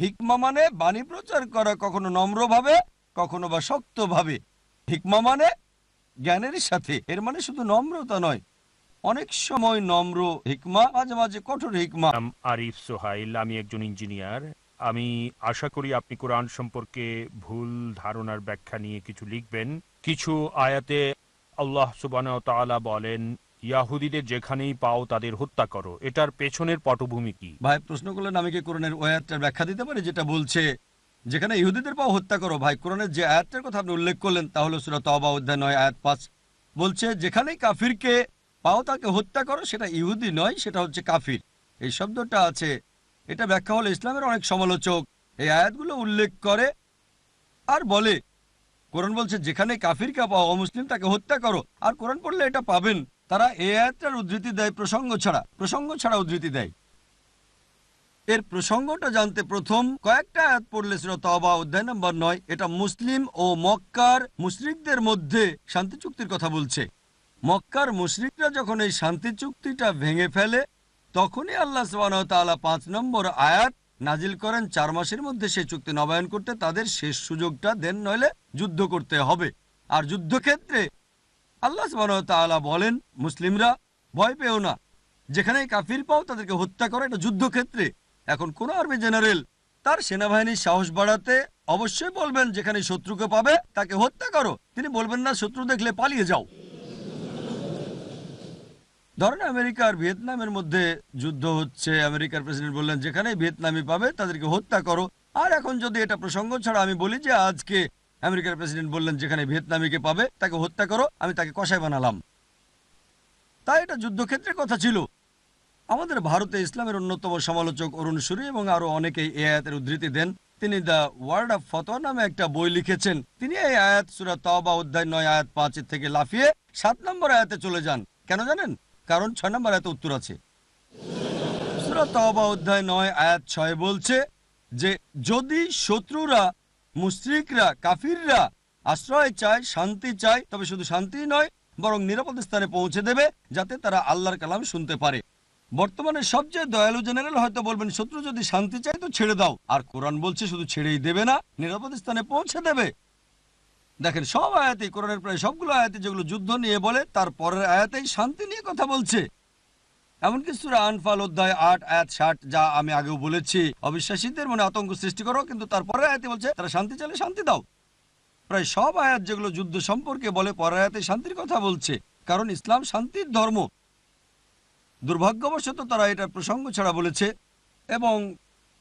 হিকমা মানে বাণী প্রচার করা কখনো নম্রভাবে কখনো বা শক্তভাবে হিকমা মানে জ্ঞানের সাথে এর মানে শুধু নম্রতা নয় অনেক সময় নম্র হিকমা মাঝে মাঝে কঠোর হিকমা আরিফ সোহাইল আমি একজন ইঞ্জিনিয়ার আমি আশা করি আপনি কোরআন সম্পর্কে ভুল ধারণার ব্যাখ্যা নিয়ে কিছু লিখবেন কিছু আয়াতে আল্লাহ সুবান বলেন ইয়াহুদিদের যেখানেই পাও তাদের হত্যা করো এটার পেছনের পটভূমি কি ভাই প্রশ্ন করলেন আমি কি কোরআনের ওই আয়াতটার ব্যাখ্যা দিতে পারি যেটা বলছে যেখানে ইহুদিদের পাও হত্যা করো ভাই কোরআনের যে আয়াতটার কথা আপনি উল্লেখ করলেন তাহলে সুরা তবা অধ্যায় নয় আয়াত পাঁচ বলছে যেখানেই কাফিরকে পাও তাকে হত্যা করো সেটা ইহুদি নয় সেটা হচ্ছে কাফির এই শব্দটা আছে এটা ব্যাখ্যা হলো ইসলামের অনেক সমালোচক এই আয়াতগুলো উল্লেখ করে আর বলে কোরআন বলছে যেখানে কাফিরকে পাও অমুসলিম তাকে হত্যা করো আর কোরআন পড়লে এটা পাবেন তারা এ আয়াতটার উদ্ধৃতি দেয় প্রসঙ্গ ছাড়া প্রসঙ্গ ছাড়া উদ্ধৃতি দেয় এর প্রসঙ্গটা জানতে প্রথম কয়েকটা আয়াত পড়লে ছিল তবা অধ্যায় নম্বর নয় এটা মুসলিম ও মক্কার মুসলিকদের মধ্যে শান্তি চুক্তির কথা বলছে মক্কার মুসলিকরা যখন এই শান্তি চুক্তিটা ভেঙে ফেলে তখনই আল্লাহ সালা পাঁচ নম্বর আয়াত নাজিল করেন চার মাসের মধ্যে সেই চুক্তি নবায়ন করতে তাদের শেষ সুযোগটা দেন নইলে যুদ্ধ করতে হবে আর যুদ্ধক্ষেত্রে আল্লাহ সুবাহতালা বলেন মুসলিমরা ভয় পেও না যেখানে কাফির পাও তাদেরকে হত্যা করে এটা যুদ্ধক্ষেত্রে এখন কোন আর্মি জেনারেল তার সেনাবাহিনীর সাহস বাড়াতে অবশ্যই বলবেন যেখানে শত্রুকে পাবে তাকে হত্যা করো তিনি বলবেন না শত্রু দেখলে পালিয়ে যাও ধরেন আমেরিকা আর ভিয়েতনামের মধ্যে যুদ্ধ হচ্ছে আমেরিকার প্রেসিডেন্ট বললেন যেখানে ভিয়েতনামি পাবে তাদেরকে হত্যা করো আর এখন যদি এটা প্রসঙ্গ ছাড়া আমি বলি যে আজকে আমেরিকার প্রেসিডেন্ট বললেন যেখানে ভিয়েতনামিকে পাবে তাকে হত্যা করো আমি তাকে কষাই বানালাম তাই এটা যুদ্ধক্ষেত্রের কথা ছিল আমাদের ভারতে ইসলামের অন্যতম সমালোচক অরুণ সুরি এবং আরও অনেকেই এ আয়াতের উদ্ধৃতি দেন তিনি দ্য ওয়ার্ড অফ ফতোয়া নামে একটা বই লিখেছেন তিনি এই আয়াত সুরা তবা অধ্যায় নয় আয়াত পাঁচের থেকে লাফিয়ে সাত নম্বর আয়াতে চলে যান কেন জানেন কারণ ছয় নম্বর আয়াতে উত্তর আছে সুরা তবা অধ্যায় নয় আয়াত ছয় বলছে যে যদি শত্রুরা মুশ্রিকরা কাফিররা আশ্রয় চায় শান্তি চায় তবে শুধু শান্তি নয় বরং নিরাপদ স্থানে পৌঁছে দেবে যাতে তারা আল্লাহর কালাম শুনতে পারে বর্তমানে সবচেয়ে দয়ালু জেনারেল হয়তো বলবেন শত্রু যদি শান্তি চায় তো ছেড়ে দাও আর কোরআন বলছে শুধু ছেড়েই দেবে না নিরাপদ স্থানে পৌঁছে দেবে দেখেন সব আয়াতেই কোরআনের প্রায় সবগুলো আয়াতে যেগুলো যুদ্ধ নিয়ে বলে তার পরের আয়াতেই শান্তি নিয়ে কথা বলছে এমনকি সুরা আনফাল অধ্যায় আট আয়াত ষাট যা আমি আগেও বলেছি অবিশ্বাসীদের মনে আতঙ্ক সৃষ্টি করো কিন্তু তারপরে আয়াতে বলছে তারা শান্তি চালে শান্তি দাও প্রায় সব আয়াত যেগুলো যুদ্ধ সম্পর্কে বলে পরায়াতে শান্তির কথা বলছে কারণ ইসলাম শান্তির ধর্ম দুর্ভাগ্যবশত তারা এটা প্রসঙ্গ ছাড়া বলেছে এবং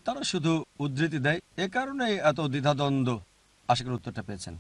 তারা শুধু উদ্ধৃতি দেয় এ কারণে এত দ্বিধাদ্বন্দ্ব আশা করি উত্তরটা পেয়েছেন